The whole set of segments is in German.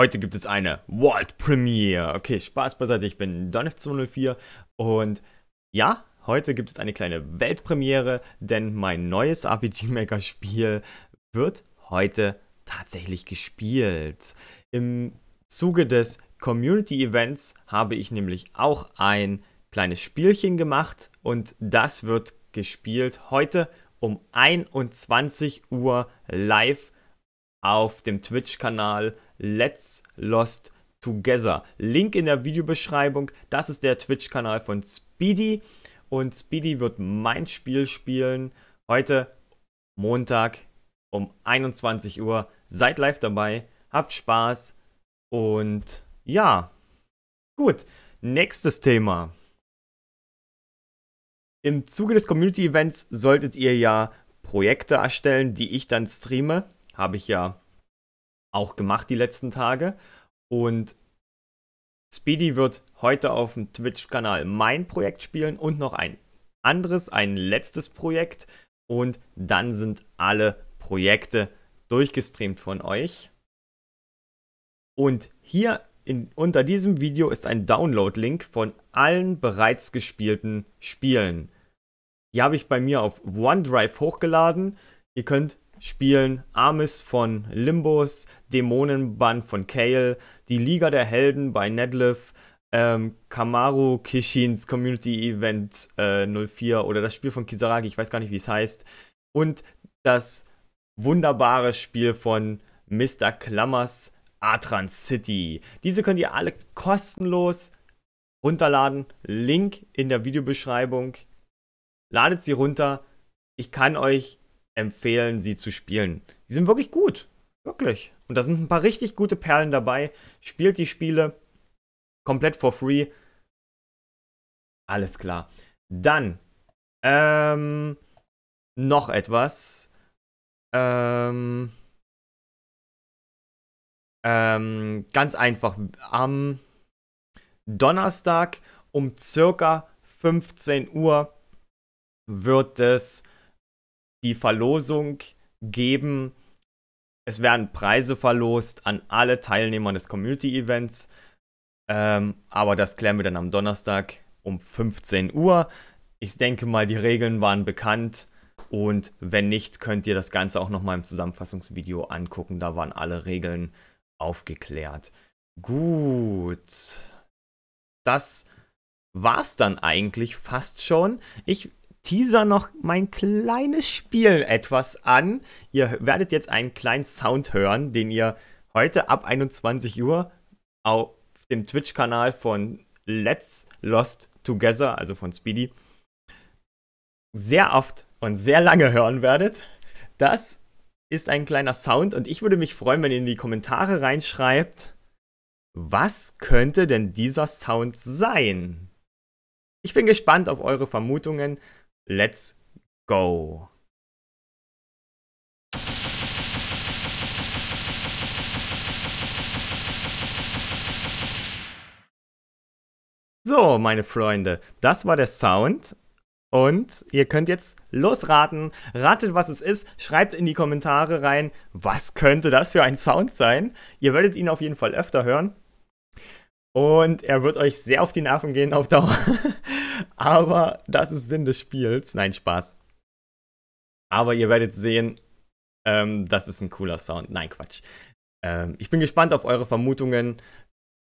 Heute gibt es eine World Premiere. Okay, Spaß beiseite, ich bin Donif204 und ja, heute gibt es eine kleine Weltpremiere, denn mein neues RPG Maker Spiel wird heute tatsächlich gespielt. Im Zuge des Community Events habe ich nämlich auch ein kleines Spielchen gemacht und das wird gespielt heute um 21 Uhr live auf dem Twitch-Kanal Let's Lost Together. Link in der Videobeschreibung. Das ist der Twitch-Kanal von Speedy. Und Speedy wird mein Spiel spielen. Heute Montag um 21 Uhr. Seid live dabei. Habt Spaß. Und ja, gut. Nächstes Thema. Im Zuge des Community Events solltet ihr ja Projekte erstellen, die ich dann streame. Habe ich ja auch gemacht die letzten Tage. Und Speedy wird heute auf dem Twitch-Kanal mein Projekt spielen und noch ein anderes, ein letztes Projekt. Und dann sind alle Projekte durchgestreamt von euch. Und hier in, unter diesem Video ist ein Download-Link von allen bereits gespielten Spielen. Die habe ich bei mir auf OneDrive hochgeladen. Ihr könnt spielen Amis von Limbus, Dämonenband von Kale, die Liga der Helden bei Nedliff, ähm, Kamaru Kishins Community Event äh, 04 oder das Spiel von Kisaragi, ich weiß gar nicht, wie es heißt, und das wunderbare Spiel von Mr. Klammers Atran City. Diese könnt ihr alle kostenlos runterladen. Link in der Videobeschreibung. Ladet sie runter. Ich kann euch empfehlen, sie zu spielen. Die sind wirklich gut. Wirklich. Und da sind ein paar richtig gute Perlen dabei. Spielt die Spiele komplett for free. Alles klar. Dann ähm, noch etwas. Ähm, ähm, ganz einfach. Am Donnerstag um circa 15 Uhr wird es die Verlosung geben. Es werden Preise verlost an alle Teilnehmer des Community-Events. Ähm, aber das klären wir dann am Donnerstag um 15 Uhr. Ich denke mal, die Regeln waren bekannt. Und wenn nicht, könnt ihr das Ganze auch nochmal im Zusammenfassungsvideo angucken. Da waren alle Regeln aufgeklärt. Gut. Das war's dann eigentlich fast schon. Ich teaser noch mein kleines Spiel etwas an. Ihr werdet jetzt einen kleinen Sound hören, den ihr heute ab 21 Uhr auf dem Twitch-Kanal von Let's Lost Together, also von Speedy, sehr oft und sehr lange hören werdet. Das ist ein kleiner Sound und ich würde mich freuen, wenn ihr in die Kommentare reinschreibt, was könnte denn dieser Sound sein? Ich bin gespannt auf eure Vermutungen. Let's go. So, meine Freunde, das war der Sound. Und ihr könnt jetzt losraten. Ratet, was es ist. Schreibt in die Kommentare rein, was könnte das für ein Sound sein. Ihr werdet ihn auf jeden Fall öfter hören. Und er wird euch sehr auf die Nerven gehen auf Dauer. Aber das ist Sinn des Spiels. Nein, Spaß. Aber ihr werdet sehen, ähm, das ist ein cooler Sound. Nein, Quatsch. Ähm, ich bin gespannt auf eure Vermutungen.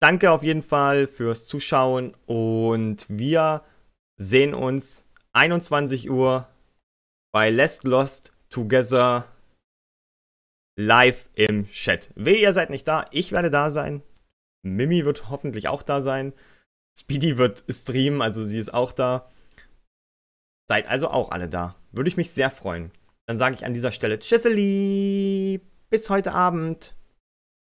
Danke auf jeden Fall fürs Zuschauen und wir sehen uns 21 Uhr bei Last Lost Together live im Chat. Weh, ihr seid nicht da. Ich werde da sein. Mimi wird hoffentlich auch da sein. Speedy wird streamen, also sie ist auch da. Seid also auch alle da. Würde ich mich sehr freuen. Dann sage ich an dieser Stelle Tschüsseli, bis heute Abend.